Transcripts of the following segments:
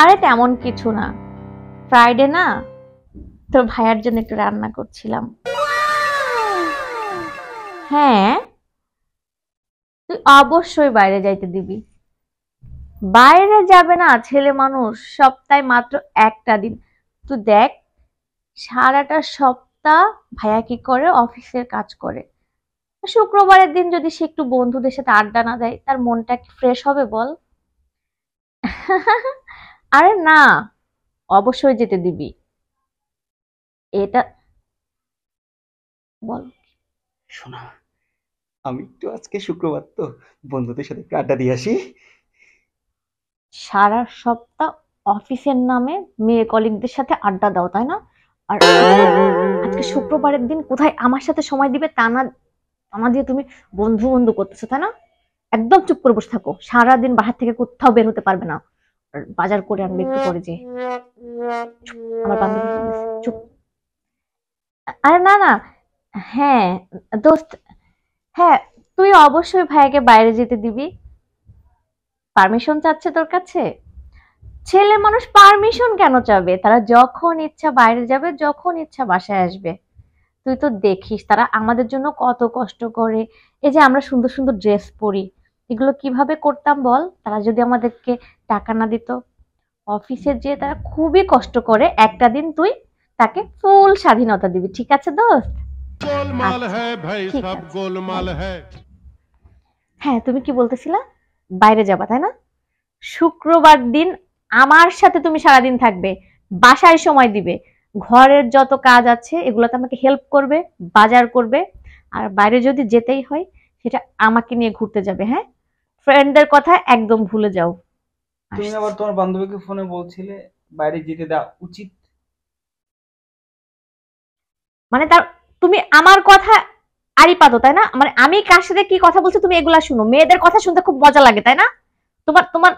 আরে তেমন কিছু না ফ্রাইডে না তোর ভাইয়ার জন্য একটু রান্না করছিলাম হ্যাঁ তুই অবশ্যই বাইরে যাইতে দিবি বাইরে যাবে না ছেলে মানুষ সপ্তাহে মাত্র একটা দিন তুই দেখ সারাটা সপ্তাহ ভাইয়া কি করে অফিসের কাজ করে শুক্রবারের দিন যদি সে একটু বন্ধুদের সাথে আড্ডা না দেয় তার মনটা কি ফ্রেশ হবে বল আরে না অবশ্যই যেতে দিবি এটা বল শোনা আমি তো আজকে শুক্রবার তো বন্ধুদের সাথে একটু আড্ডা দিয়ে আসি সারা সপ্তাহ অফিসের নামে মেয়ে কলিগদের সাথে আড্ডা দাও তাই না আর আজকে শুক্রবারের দিন কোথায় আমার সাথে সময় দিবে তা না আমার দিয়ে তুমি বন্ধু বন্ধু করতেছো তাই না একদম চুপ করে বসে থাকো সারাদিন বাহার থেকে কোথাও বের হতে পারবে না বাজার করে আনবে একটু পরে যে আমার বান্ধবী চুপ আরে না না হ্যাঁ দোস্ত হ্যাঁ তুই অবশ্যই ভাইকে বাইরে যেতে দিবি পারমিশন চাচ্ছে তোর কাছে ছেলে মানুষ পারমিশন কেন চাবে তারা যখন ইচ্ছা বাইরে যাবে যখন ইচ্ছা বাসায় আসবে তুই তো দেখিস তারা আমাদের জন্য কত কষ্ট করে এই যে আমরা সুন্দর সুন্দর ড্রেস পরি এগুলো কিভাবে করতাম বল তারা যদি আমাদেরকে টাকা না দিত অফিসে যেয়ে তারা খুবই কষ্ট করে একটা দিন তুই তাকে ফুল স্বাধীনতা দিবি ঠিক আছে দোস্ত আচ্ছা, হ্যাঁ, হ্যাঁ।, হ্যাঁ তুমি কি বলতেছিলা বাইরে যাবা তাই না শুক্রবার দিন আমার সাথে তুমি সারাদিন থাকবে বাসায় সময় দিবে ঘরের যত কাজ আছে এগুলোতে আমাকে হেল্প করবে বাজার করবে আর বাইরে যদি যেতেই হয় সেটা আমাকে নিয়ে ঘুরতে যাবে হ্যাঁ ফ্রেন্ডদের কথা একদম ভুলে যাও তুমি আবার তোমার বান্ধবীকে ফোনে বলছিলে বাইরে যেতে দেওয়া উচিত মানে তার তুমি আমার কথা আরই পাতো তাই না মানে আমি কার সাথে কি কথা বলছি তুমি এগুলা শুনো মেয়েদের কথা শুনতে খুব মজা লাগে তাই না তোমার তোমার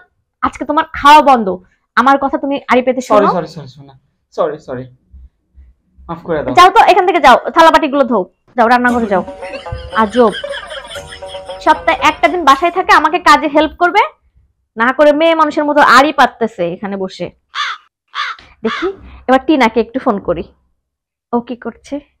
আজকে তোমার খাওয়া বন্ধ আমার কথা তুমি আড়ি পেতে শোনো sorry sorry sorry sorry sorry মাফ করে দাও যাও তো এখান থেকে যাও থালাবাটি গুলো ধো যাও রান্নাঘরে যাও আজব সপ্তাহে একটা দিন বাসায় থাকে আমাকে কাজে হেল্প করবে না করে মেয়ে মানুষের মতো আরই পারতেছে এখানে বসে দেখি এবার টিনাকে একটু ফোন করি ও কি করছে